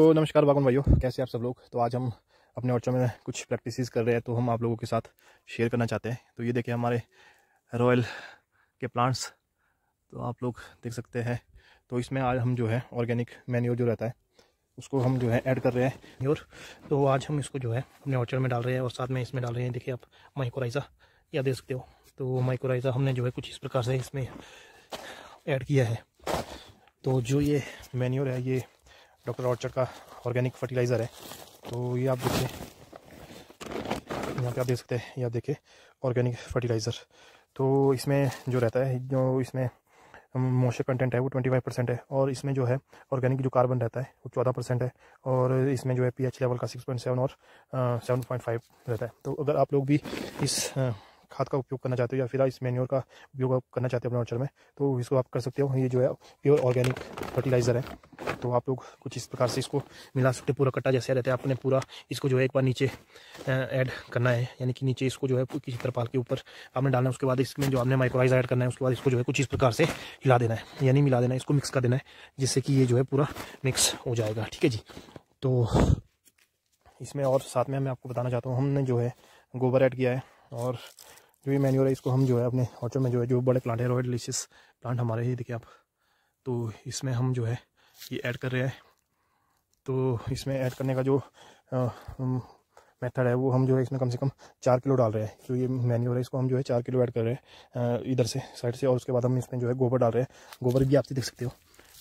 तो नमस्कार बागवान भाइयों कैसे आप सब लोग तो आज हम अपने ऑर्चो में कुछ प्रैक्टिस कर रहे हैं तो हम आप लोगों के साथ शेयर करना चाहते हैं तो ये देखिए हमारे रॉयल के प्लांट्स तो आप लोग देख सकते हैं तो इसमें आज हम जो है ऑर्गेनिक मैन्योर जो रहता है उसको हम जो है ऐड कर रहे हैं म्योर तो आज हम इसको जो है अपने ऑर्चर में डाल रहे हैं और साथ में इसमें डाल रहे हैं देखिए आप माइकोराइज़ा या देख सकते हो तो माइकोराइज़ा हमने जो है कुछ इस प्रकार से इसमें ऐड किया है तो जो ये मैन्योर है ये डॉक्टर ऑर्चर्ड का ऑर्गेनिक फर्टिलाइज़र है तो ये आप देखिए यहाँ पे आप देख सकते हैं ये आप देखिए ऑर्गेनिक फर्टिलाइज़र तो इसमें जो रहता है जो इसमें मोशर कंटेंट है वो ट्वेंटी फाइव परसेंट है और इसमें जो है ऑर्गेनिक जो कार्बन रहता है वो चौदह परसेंट है और इसमें जो है पीएच लेवल का सिक्स पॉइंट सेवन और सेवन पॉइंट फाइव रहता है तो अगर आप लोग भी इस खाद का उपयोग करना चाहते हो या फिर इस मेन्योर का उपयोग करना चाहते हो अपने ऑर्चर में तो इसको आप कर सकते हो ये जो है प्योर ऑर्गेनिक फर्टिलाइज़र है तो आप लोग कुछ इस प्रकार से इसको मिला सकते पूरा कट्टा जैसे रहता है आपने पूरा इसको जो है एक बार नीचे ऐड करना है यानी कि नीचे इसको जो है किसी तरपाल के ऊपर आपने डालना है उसके बाद इसमें जो आपने माइक्रोवाइज ऐड करना है उसके बाद इसको जो है कुछ इस प्रकार से हिला देना है यानी मिला देना है इसको मिक्स कर देना है जिससे कि ये जो है पूरा मिक्स हो जाएगा ठीक है जी तो इसमें और साथ में मैं आपको बताना चाहता हूँ हमने जो है गोबर ऐड किया है और जो ये मैन्यूर है इसको हम जो है अपने ऑर्चर में जो है जो बड़े प्लांट है रॉयल डिलीशियस प्लांट हमारे ही देखिए आप तो इसमें हम जो है ये ऐड कर रहे हैं तो इसमें ऐड करने का जो मेथड है वो हम जो है इसमें कम से कम चार किलो डाल रहे हैं जो ये मैन्यूर है इसको हम जो है चार किलो ऐड कर रहे हैं इधर से साइड से और उसके बाद हम इसमें जो है गोबर डाल रहे हैं गोबर भी आप देख सकते हो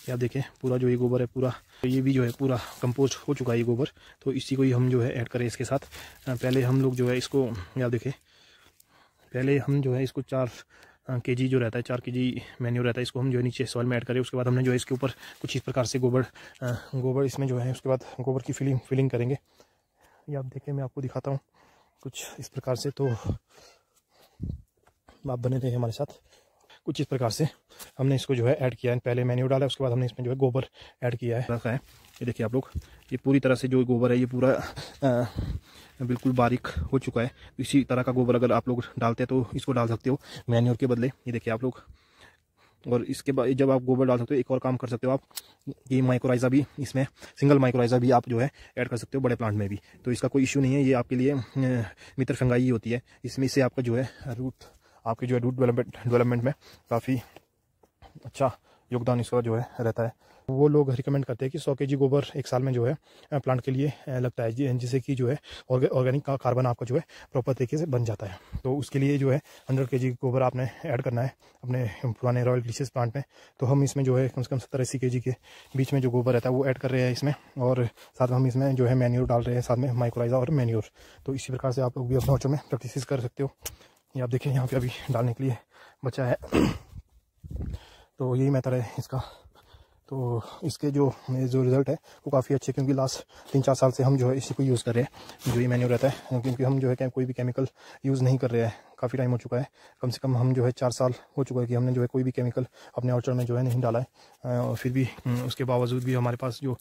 ये आप देखें पूरा जो ये गोबर है पूरा ये भी जो है पूरा कंपोस्ट हो चुका है ये गोबर तो इसी को ही हम जो है ऐड करें इसके साथ पहले हम लोग जो है इसको आप देखें पहले हम जो है इसको चार के जी जो रहता है चार के जी मेन्यू रहता है इसको हम जो है नीचे सॉइल में ऐड करें उसके बाद हमने जो है इसके ऊपर कुछ इस प्रकार से गोबर गोबर इसमें जो है उसके बाद गोबर की फिलिंग फिलिंग करेंगे ये आप देखें मैं आपको दिखाता हूँ कुछ इस प्रकार से तो आप बने रहे हमारे साथ कुछ इस प्रकार से हमने इसको जो है ऐड किया है पहले मेन्यू डाला उसके बाद हमने इसमें जो है गोबर ऐड किया है रखा है ये देखिए आप लोग ये पूरी तरह से जो गोबर है ये पूरा बिल्कुल बारीक हो चुका है इसी तरह का गोबर अगर आप लोग डालते हैं तो इसको डाल सकते हो मैन्यूर के बदले ये देखिए आप लोग और इसके बाद जब आप गोबर डाल सकते हो एक और काम कर सकते हो आप ये माइक्रोराइजा भी इसमें सिंगल माइक्रोराइजा भी आप जो है ऐड कर सकते हो बड़े प्लांट में भी तो इसका कोई इशू नहीं है ये आपके लिए मित्र फंगाई ही होती है इसमें से आपका जो है रूट आपके जो है रूट डेवलपमेंट डेवलपमेंट में काफ़ी अच्छा योगदान इसका जो है रहता है वो लोग रिकमेंड करते हैं कि सौ के गोबर एक साल में जो है प्लांट के लिए लगता है जिससे कि जो है ऑर्गेनिक का कार्बन आपका जो है प्रॉपर तरीके से बन जाता है तो उसके लिए जो है हंड्रेड के गोबर आपने ऐड करना है अपने पुराने रॉयल डिशेज प्लांट में तो हम इसमें जो है कम से कम सत्तर अस्सी के के बीच में जो गोबर रहता है वो ऐड कर रहे हैं इसमें और साथ में हम इसमें जो है मैन्यूर डाल रहे हैं साथ में माइक्रोइजा और मैन्यूर तो इसी प्रकार से आप लोग भी अपने ऑर्चर में प्रैक्टिस कर सकते हो ये आप देखिए यहाँ पे अभी डालने के लिए बचा है तो यही मेथड है इसका तो इसके जो जो रिज़ल्ट है वो काफ़ी अच्छे क्योंकि लास्ट तीन चार साल से हम जो है इसी को यूज़ कर रहे हैं जो ये मेन्यू रहता है क्योंकि हम जो है कोई भी केमिकल यूज़ नहीं कर रहे हैं काफ़ी टाइम हो चुका है कम से कम हम जो है चार साल हो चुका है कि हमने जो है कोई भी केमिकल अपने ऑर्चर में जो है नहीं डाला है और फिर भी हम्म, उसके बावजूद भी हमारे पास जो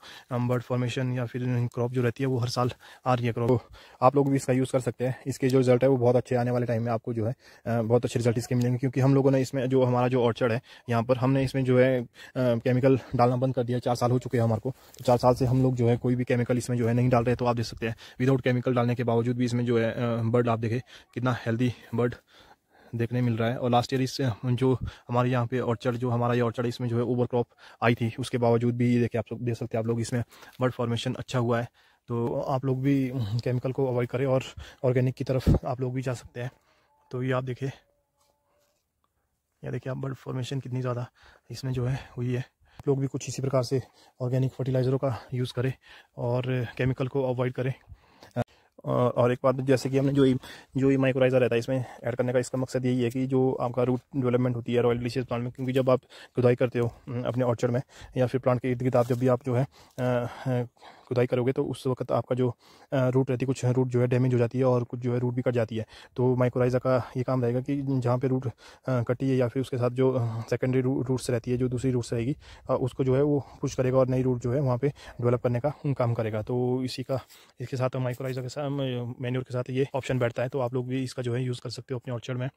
बर्ड फॉर्मेशन या फिर क्रॉप जो रहती है वो हर साल आ रही है क्रॉप तो आप लोग भी इसका यूज़ कर सकते हैं इसके जो रिजल्ट है वो बहुत अच्छे आने वाले टाइम में आपको जो है बहुत अच्छे रिजल्ट इसके मिलेंगे क्योंकि हम लोगों ने इसमें जो हमारा जो ऑर्चर्ड है यहाँ पर हमने इसमें जो है केमिकल डालना बंद कर दिया चार साल हो चुके हैं हमारे को तो चार साल से हम लोग जो है कोई भी केमिकल इसमें जो है नहीं डाल रहे तो आप देख सकते हैं विदाउट केमिकल डालने के बावजूद भी इसमें जो है बर्ड आप देखें कितना हेल्दी बर्ड बर्ड देखने मिल रहा है और लास्ट ईयर इस जो हमारे यहाँ पे ऑर्चर्ड जो हमारा ये ऑर्चर्ड इसमें जो है ओवर क्रॉप आई थी उसके बावजूद भी ये देखिए आप लोग देख सकते हैं आप लोग इसमें बर्ड फॉर्मेशन अच्छा हुआ है तो आप लोग भी केमिकल को अवॉइड करें और ऑर्गेनिक की तरफ आप लोग भी जा सकते हैं तो ये आप देखिए यह देखिए आप बर्ड फॉर्मेशन कितनी ज़्यादा इसमें जो है हुई है आप लोग भी कुछ इसी प्रकार से ऑर्गेनिक फर्टिलाइज़रों का यूज़ करें और केमिकल को अवॉइड करें और एक बात जैसे कि हमने जो जो ई माइक्रोराइजर रहता है इसमें ऐड करने का इसका मकसद यही है कि जो आपका रूट डेवलपमेंट होती है रॉयल डिलीशियस प्लांट में क्योंकि जब आप खुदाई करते हो हम्म, अपने ऑर्चर्ड में या फिर प्लांट के इर्द गिर्द आप जब भी आप जो है खुदाई करोगे तो उस वक्त आपका जो रूट रहती है कुछ रूट जो है डैमेज हो जाती है और कुछ जो है रूट भी कट जाती है तो माइक्रोराइज़र का ये काम रहेगा कि जहाँ पर रूट कटी है या फिर उसके साथ जो सेकेंडरी रूट्स रहती है जो दूसरी रूट्स रहेगी उसको जो है वो पुश करेगा और नई रूट जो है वहाँ पर डेवलप करने का काम करेगा तो इसी का इसके साथ माइक्रोराइजा के साथ मैन्यूर के साथ ये ऑप्शन बैठता है तो आप लोग भी इसका जो है यूज़ कर सकते हो अपने ऑर्चर्ड में